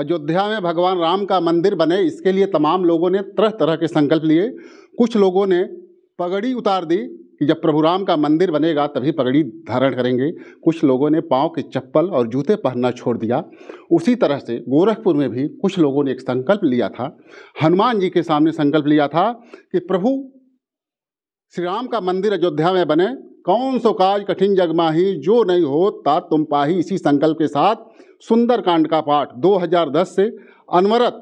अयोध्या में भगवान राम का मंदिर बने इसके लिए तमाम लोगों ने तरह तरह के संकल्प लिए कुछ लोगों ने पगड़ी उतार दी कि जब प्रभु राम का मंदिर बनेगा तभी पगड़ी धारण करेंगे कुछ लोगों ने पाँव के चप्पल और जूते पहनना छोड़ दिया उसी तरह से गोरखपुर में भी कुछ लोगों ने एक संकल्प लिया था हनुमान जी के सामने संकल्प लिया था कि प्रभु श्री राम का मंदिर अयोध्या में बने कौन सो काज कठिन जगमाही जो नहीं हो ता तुम पाही इसी संकल्प के साथ सुंदरकांड का पाठ 2010 से अनवरत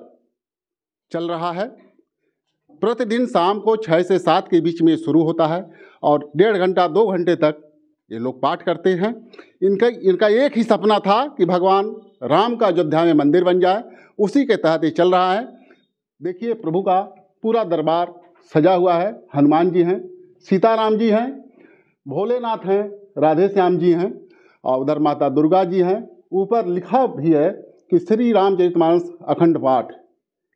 चल रहा है प्रतिदिन शाम को छः से सात के बीच में शुरू होता है और डेढ़ घंटा दो घंटे तक ये लोग पाठ करते हैं इनका इनका एक ही सपना था कि भगवान राम का अयोध्या में मंदिर बन जाए उसी के तहत ये चल रहा है देखिए प्रभु का पूरा दरबार सजा हुआ है हनुमान जी हैं सीताराम जी हैं भोलेनाथ हैं राधे श्याम जी हैं और उधर माता दुर्गा जी हैं ऊपर लिखा भी है कि श्री राम मानस अखंड पाठ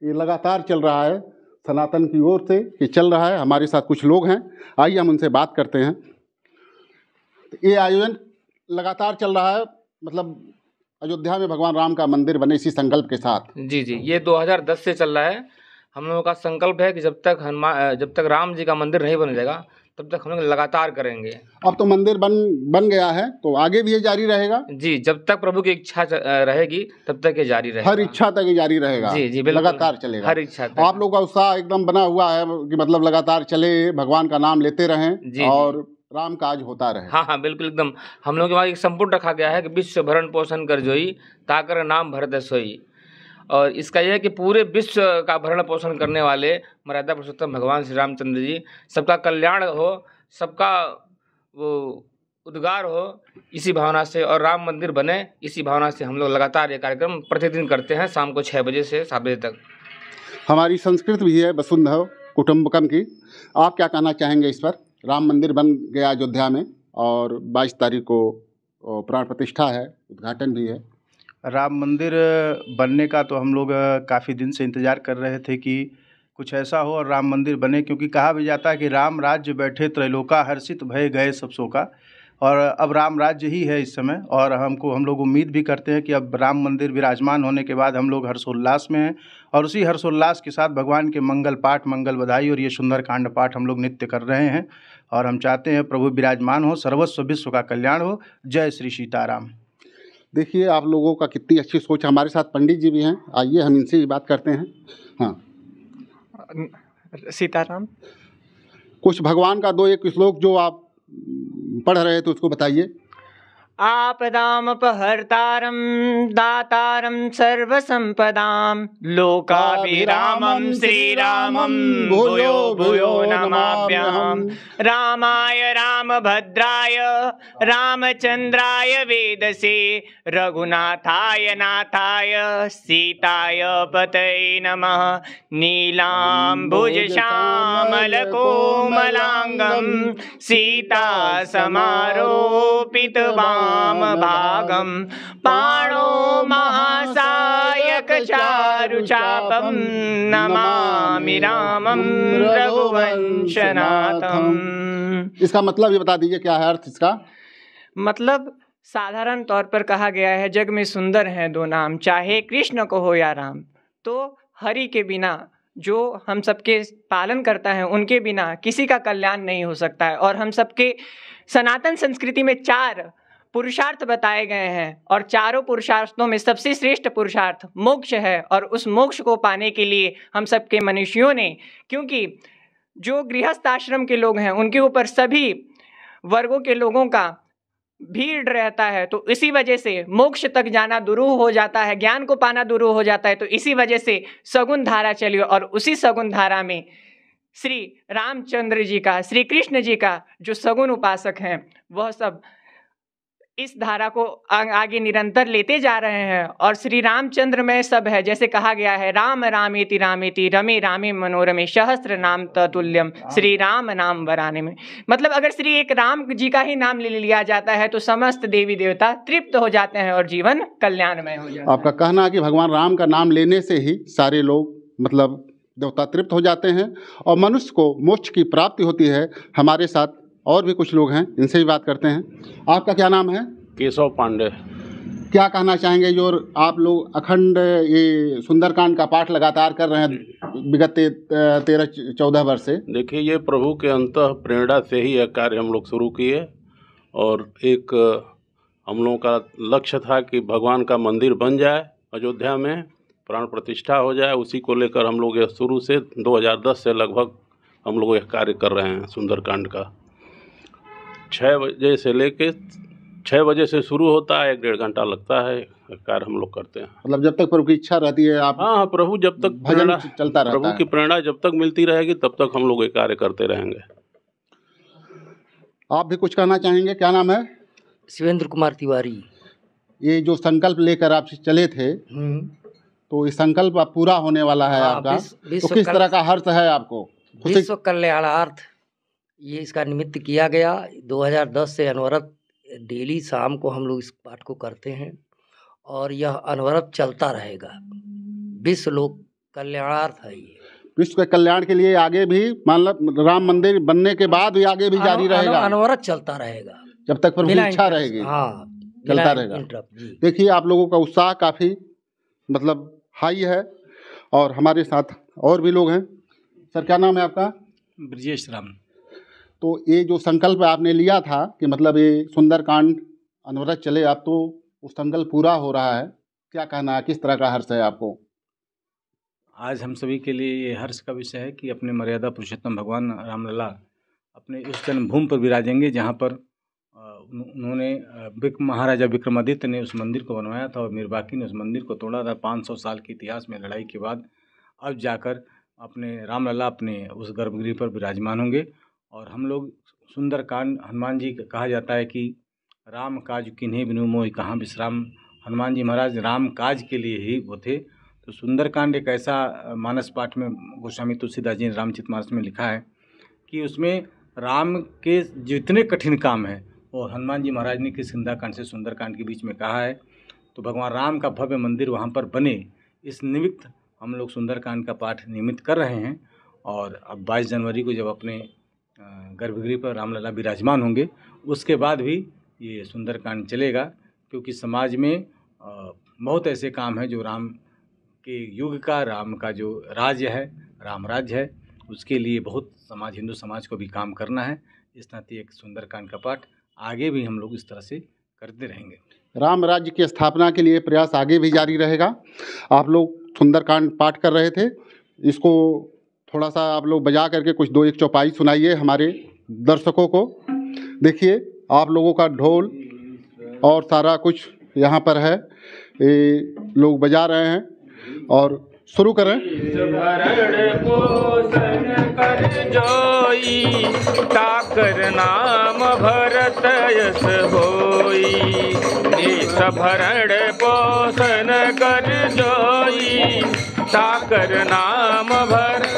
ये लगातार चल रहा है सनातन की ओर से ये चल रहा है हमारे साथ कुछ लोग हैं आइए हम उनसे बात करते हैं तो ये आयोजन लगातार चल रहा है मतलब अयोध्या में भगवान राम का मंदिर बने इसी संकल्प के साथ जी जी ये 2010 से चल रहा है हम लोगों का संकल्प है कि जब तक हनुमान जब तक राम जी का मंदिर नहीं बन जाएगा तब तक हम लोग लगातार करेंगे अब तो मंदिर बन बन गया है तो आगे भी ये जारी रहेगा जी जब तक प्रभु की इच्छा रहेगी तब तक ये जारी रहेगा हर इच्छा तक ये जारी रहेगा जी जी लगातार चलेगा हर इच्छा तक तो आप लोग का उत्साह एकदम बना हुआ है कि मतलब लगातार चले भगवान का नाम लेते रहे जी, और राम काज होता रहे हाँ हाँ बिल्कुल एकदम हम लोग के वहाँ एक संपुट रखा गया है कि विश्व भरण पोषण कर जोई ताकर नाम भरत सोई और इसका यह है कि पूरे विश्व का भरण पोषण करने वाले मर्यादा पुरुषोत्तम भगवान श्री रामचंद्र जी सबका कल्याण हो सबका वो उद्गार हो इसी भावना से और राम मंदिर बने इसी भावना से हम लोग लगातार ये कार्यक्रम प्रतिदिन करते हैं शाम को छः बजे से सात बजे तक हमारी संस्कृति भी है वसुंधव कुटुम्बकम की आप क्या कहना चाहेंगे इस पर राम मंदिर बन गया अयोध्या में और बाईस तारीख को प्राण प्रतिष्ठा है उद्घाटन भी है राम मंदिर बनने का तो हम लोग काफ़ी दिन से इंतजार कर रहे थे कि कुछ ऐसा हो और राम मंदिर बने क्योंकि कहा भी जाता है कि राम राज्य बैठे त्रैलोका हर्षित भय गए सब शोका और अब राम राज्य ही है इस समय और हमको हम लोग उम्मीद भी करते हैं कि अब राम मंदिर विराजमान होने के बाद हम लोग हर्षोल्लास में हैं और उसी हर्षोल्लास के साथ भगवान के मंगल पाठ मंगल बधाई और ये सुंदर कांड पाठ हम लोग नित्य कर रहे हैं और हम चाहते हैं प्रभु विराजमान हो सर्वस्व विश्व का कल्याण हो जय श्री सीताराम देखिए आप लोगों का कितनी अच्छी सोच हमारे साथ पंडित जी भी हैं आइए हम इनसे भी बात करते हैं हाँ सीताराम कुछ भगवान का दो एक श्लोक जो आप पढ़ रहे थे तो उसको बताइए आपदामपहर्तारं दातारं सर्वसम्पदां लोकाभिरामं श्रीरामं भूयो भूयो नमाभ्यां रामाय रामभद्राय रामचन्द्राय वेदसे रघुनाथाय नाथाय सीताय पतये नमः नीलाम्बुजश्यामलकोमलाङ्गं सीता समारोपितवान् माम भागम पाणो महासायक चारु चापम नमामि रामम रघुवंशनाथम इसका मतलब ये बता दीजिए क्या है अर्थ इसका मतलब साधारण तौर पर कहा गया है जग में सुंदर हैं दो नाम चाहे कृष्ण को हो या राम तो हरि के बिना जो हम सबके पालन करता है उनके बिना किसी का कल्याण नहीं हो सकता है और हम सबके सनातन संस्कृति में चार पुरुषार्थ बताए गए हैं और चारों पुरुषार्थों में सबसे श्रेष्ठ पुरुषार्थ मोक्ष है और उस मोक्ष को पाने के लिए हम सबके मनुष्यों ने क्योंकि जो गृहस्थ आश्रम के लोग हैं उनके ऊपर सभी वर्गों के लोगों का भीड़ रहता है तो इसी वजह से मोक्ष तक जाना दुरूह हो जाता है ज्ञान को पाना दुरूह हो जाता है तो इसी वजह से सगुन धारा चलिए और उसी सगुन धारा में श्री रामचंद्र जी का श्री कृष्ण जी का जो सगुन उपासक हैं वह सब इस धारा को आगे निरंतर लेते जा रहे हैं और श्री रामचंद्र में सब है जैसे कहा गया है राम रामेति रामेति रमे रामे मनोरमे सहस्त्र नाम ततुल्यम हाँ। श्री राम नाम वराने में मतलब अगर श्री एक राम जी का ही नाम ले लिया जाता है तो समस्त देवी देवता तृप्त हो जाते हैं और जीवन कल्याणमय हो जाता है आपका कहना है कि भगवान राम का नाम लेने से ही सारे लोग मतलब देवता तृप्त हो जाते हैं और मनुष्य को मोक्ष की प्राप्ति होती है हमारे साथ और भी कुछ लोग हैं इनसे भी बात करते हैं आपका क्या नाम है केशव पांडे क्या कहना चाहेंगे जो आप लोग अखंड ये सुंदरकांड का पाठ लगातार कर रहे हैं विगत तेरह चौदह वर्ष से देखिए ये प्रभु के अंत प्रेरणा से ही यह कार्य हम लोग शुरू किए और एक हम लोगों का लक्ष्य था कि भगवान का मंदिर बन जाए अयोध्या में प्राण प्रतिष्ठा हो जाए उसी को लेकर हम लोग यह शुरू से 2010 से लगभग हम लोग यह कार्य कर रहे हैं सुंदरकांड का छः बजे से लेके छः बजे से शुरू होता है एक डेढ़ घंटा लगता है कार्य हम लोग करते हैं मतलब जब तक प्रभु की इच्छा रहती है आप हाँ हाँ प्रभु जब तक भजन चलता रहता प्रभु है। की प्रेरणा जब तक मिलती रहेगी तब तक हम लोग ये कार्य करते रहेंगे आप भी कुछ कहना चाहेंगे क्या नाम है शिवेंद्र कुमार तिवारी ये जो संकल्प लेकर आप चले थे हम्म। तो ये संकल्प पूरा होने वाला है हाँ, आपका तो किस तरह का अर्थ है आपको विश्व कल्याणार्थ ये इसका निमित्त किया गया 2010 से अनवरत डेली शाम को हम लोग इस पाठ को करते हैं और यह अनवरत चलता रहेगा विश्व लोक कल्याणार्थ है ये विश्व के कल्याण के लिए आगे भी मतलब राम मंदिर बनने के बाद भी आगे भी जारी रहेगा अनवरत चलता रहेगा जब तक प्रभु इच्छा रहेगी हाँ चलता रहेगा देखिए आप लोगों का उत्साह काफ़ी मतलब हाई है और हमारे साथ और भी लोग हैं सर क्या नाम है आपका ब्रजेश राम तो ये जो संकल्प आपने लिया था कि मतलब ये सुंदरकांड अनवरत चले आप तो वो संकल्प पूरा हो रहा है क्या कहना है किस तरह का हर्ष है आपको आज हम सभी के लिए ये हर्ष का विषय है कि अपने मर्यादा पुरुषोत्तम भगवान रामलला अपने उस जन्मभूमि पर विराजेंगे जहाँ पर उन्होंने विक महाराजा विक्रमादित्य ने उस मंदिर को बनवाया था और मीरबाकी ने उस मंदिर को तोड़ा था 500 साल के इतिहास में लड़ाई के बाद अब जाकर अपने रामलला अपने उस गर्भगृह पर विराजमान होंगे और हम लोग सुंदरकांड हनुमान जी का कहा जाता है कि राम काज किन्हे बिनु मोह कहाँ विश्राम हनुमान जी महाराज राम काज के लिए ही वो थे तो सुंदरकांड एक ऐसा मानस पाठ में गोस्वामी तुलसीदास जी ने रामचित मानस में लिखा है कि उसमें राम के जितने कठिन काम हैं वो हनुमान जी महाराज ने किस कांड से सुंदरकांड के बीच में कहा है तो भगवान राम का भव्य मंदिर वहाँ पर बने इस निमित्त हम लोग सुंदरकांड का पाठ नियमित कर रहे हैं और अब बाईस जनवरी को जब अपने गर्भगृह पर रामलला विराजमान होंगे उसके बाद भी ये सुंदरकांड चलेगा क्योंकि समाज में बहुत ऐसे काम हैं जो राम के युग का राम का जो राज्य है राम राज्य है उसके लिए बहुत समाज हिंदू समाज को भी काम करना है इस नाते एक सुंदरकांड का पाठ आगे भी हम लोग इस तरह से करते रहेंगे राम राज्य की स्थापना के लिए प्रयास आगे भी जारी रहेगा आप लोग सुंदरकांड पाठ कर रहे थे इसको थोड़ा सा आप लोग बजा करके कुछ दो एक चौपाई सुनाइए हमारे दर्शकों को देखिए आप लोगों का ढोल और सारा कुछ यहाँ पर है ये लोग बजा रहे हैं और शुरू करें ताकर नाम भरत यस होई देश पोषण कर जोई ताकर नाम भरत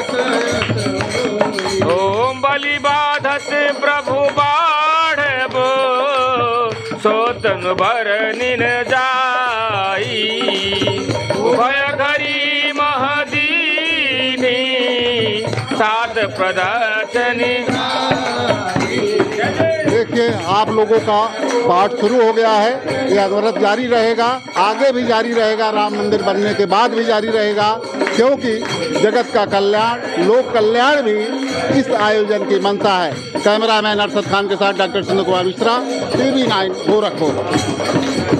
ओम बलि बाधत प्रभु बाढ़ सोतन भर निन जाई उभय घरी महदीनी सात प्रदर्शनी के आप लोगों का पाठ शुरू हो गया है ये अदवरत जारी रहेगा आगे भी जारी रहेगा राम मंदिर बनने के बाद भी जारी रहेगा क्योंकि जगत का कल्याण लोक कल्याण भी इस आयोजन की मनता है कैमरा मैन अरसद खान के साथ doctor Sindhu Kumar Mishra T V nine Gorakhpur